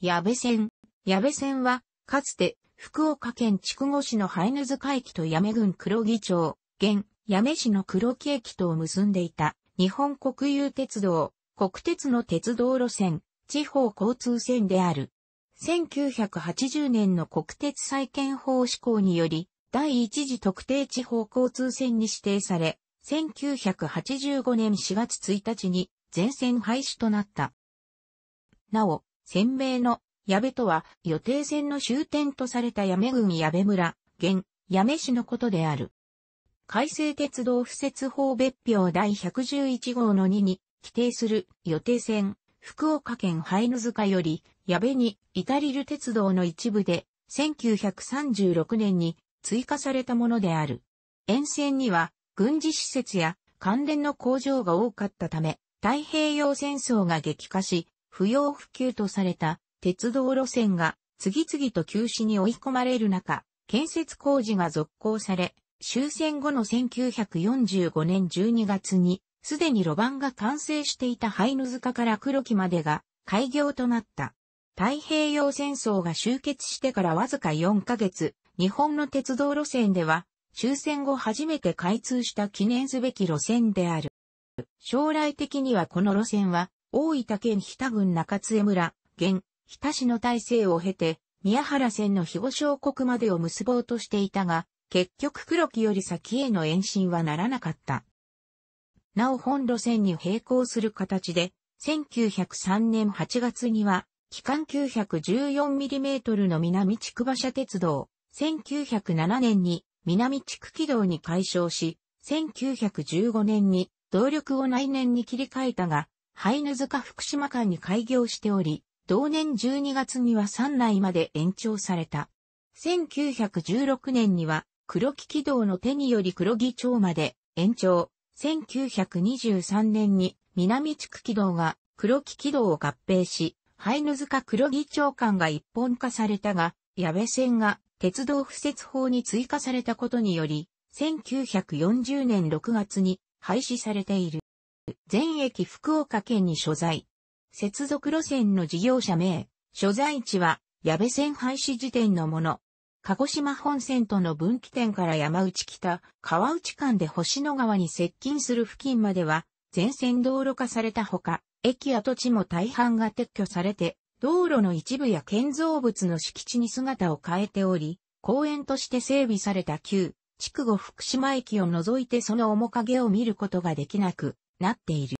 矢部線。矢部線は、かつて、福岡県筑後市のハイヌ塚駅と矢目郡黒木町、現、矢目市の黒木駅とを結んでいた、日本国有鉄道、国鉄の鉄道路線、地方交通線である。1980年の国鉄再建法施行により、第一次特定地方交通線に指定され、1985年4月1日に全線廃止となった。なお、鮮明の矢部とは予定線の終点とされた矢部郡矢部村、現、矢部市のことである。改正鉄道不設法別表第111号の2に規定する予定線、福岡県ハヌ塚より矢部に至りる鉄道の一部で1936年に追加されたものである。沿線には軍事施設や関連の工場が多かったため、太平洋戦争が激化し、不要不急とされた鉄道路線が次々と休止に追い込まれる中、建設工事が続行され、終戦後の1945年12月に、すでに路盤が完成していたハイ塚から黒木までが開業となった。太平洋戦争が終結してからわずか4ヶ月、日本の鉄道路線では、終戦後初めて開通した記念すべき路線である。将来的にはこの路線は、大分県日田郡中津江村、現、日田市の体制を経て、宮原線の肥後小国までを結ぼうとしていたが、結局黒木より先への延伸はならなかった。なお本路線に並行する形で、1903年8月には、期間 914mm の南地区馬車鉄道、1907年に南地区軌道に改称し、1915年に動力を内燃に切り替えたが、ハイヌ塚福島間に開業しており、同年12月には3内まで延長された。1916年には黒木軌道の手により黒木町まで延長。1923年に南地区軌道が黒木軌道を合併し、ハイヌ塚黒木町間が一本化されたが、矢部線が鉄道敷設法に追加されたことにより、1940年6月に廃止されている。全駅福岡県に所在。接続路線の事業者名、所在地は、矢部線廃止時点のもの。鹿児島本線との分岐点から山内北、川内間で星野川に接近する付近までは、全線道路化されたほか、駅跡地も大半が撤去されて、道路の一部や建造物の敷地に姿を変えており、公園として整備された旧、筑後福島駅を除いてその面影を見ることができなく、なっている。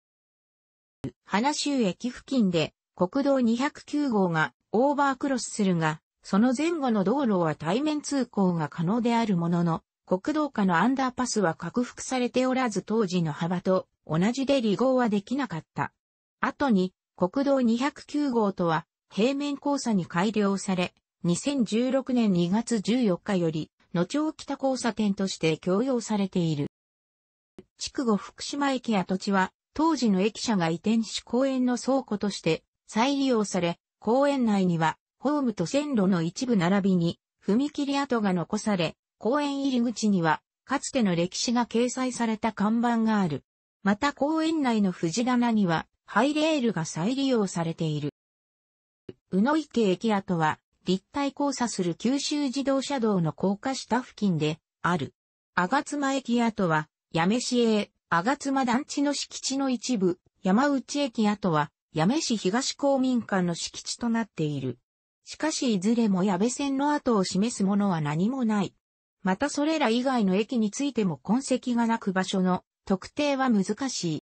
花州駅付近で国道209号がオーバークロスするが、その前後の道路は対面通行が可能であるものの、国道下のアンダーパスは拡幅されておらず当時の幅と同じで離合はできなかった。後に国道209号とは平面交差に改良され、2016年2月14日より、野町北交差点として供用されている。筑後福島駅跡地は、当時の駅舎が移転し公園の倉庫として再利用され、公園内には、ホームと線路の一部並びに、踏切跡が残され、公園入り口には、かつての歴史が掲載された看板がある。また公園内の藤棚には、ハイレールが再利用されている。宇野池駅跡は、立体交差する九州自動車道の高架下付近で、ある。つま駅跡は、八女市営、吾妻団地の敷地の一部、山内駅跡は、八女市東公民館の敷地となっている。しかしいずれも矢部線の跡を示すものは何もない。またそれら以外の駅についても痕跡がなく場所の特定は難しい。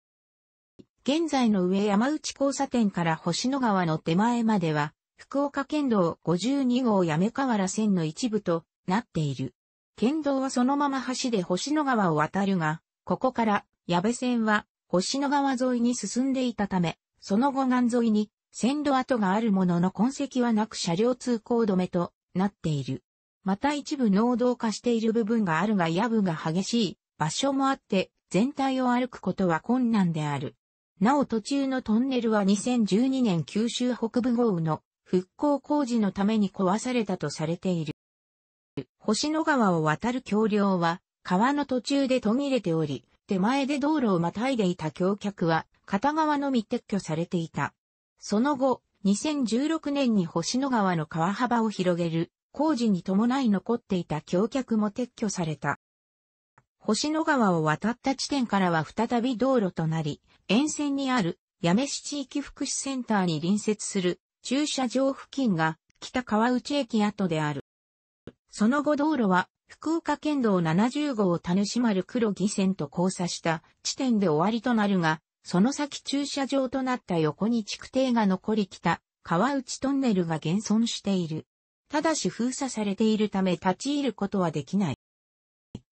現在の上山内交差点から星野川の手前までは、福岡県道52号八女河原線の一部となっている。県道はそのまま橋で星野川を渡るが、ここから矢部線は星野川沿いに進んでいたため、その後岸沿いに線路跡があるものの痕跡はなく車両通行止めとなっている。また一部濃度化している部分があるが野部が激しい場所もあって全体を歩くことは困難である。なお途中のトンネルは2012年九州北部豪雨の復興工事のために壊されたとされている。星野川を渡る橋梁は、川の途中で途切れており、手前で道路をまたいでいた橋脚は、片側のみ撤去されていた。その後、2016年に星野川の川幅を広げる工事に伴い残っていた橋脚も撤去された。星野川を渡った地点からは再び道路となり、沿線にある八女市地域福祉センターに隣接する駐車場付近が北川内駅跡である。その後道路は福岡県道70号田主丸黒木線と交差した地点で終わりとなるが、その先駐車場となった横に築堤が残り北、川内トンネルが現存している。ただし封鎖されているため立ち入ることはできない。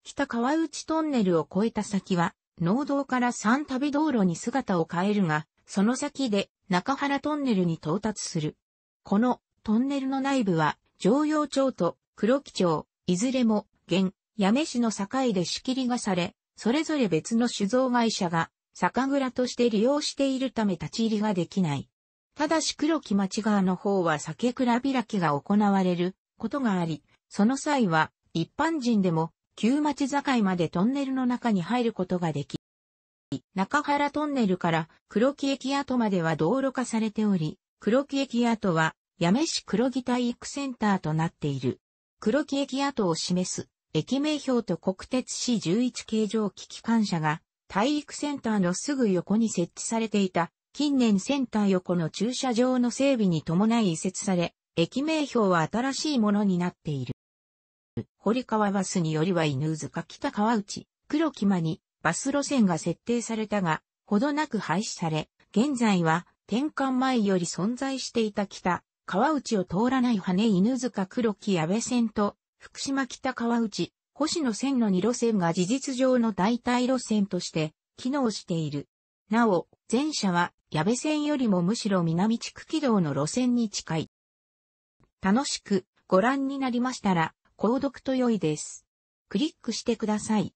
北川内トンネルを越えた先は、農道から三旅道路に姿を変えるが、その先で中原トンネルに到達する。このトンネルの内部は、常用町と黒木町、いずれも、現、八女市の境で仕切りがされ、それぞれ別の酒造会社が、酒蔵として利用しているため立ち入りができない。ただし黒木町側の方は酒蔵開きが行われることがあり、その際は一般人でも旧町境までトンネルの中に入ることができ、中原トンネルから黒木駅跡までは道路化されており、黒木駅跡は八女市黒木体育センターとなっている。黒木駅跡を示す駅名標と国鉄 C11 形状機機関車が体育センターのすぐ横に設置されていた近年センター横の駐車場の整備に伴い移設され、駅名標は新しいものになっている。堀川バスによりは犬塚北川内、黒木間にバス路線が設定されたが、ほどなく廃止され、現在は転換前より存在していた北川内を通らない羽根犬塚黒木矢部線と、福島北川内、星野線の2路線が事実上の代替路線として機能している。なお、前者は矢部線よりもむしろ南地区軌道の路線に近い。楽しくご覧になりましたら、購読と良いです。クリックしてください。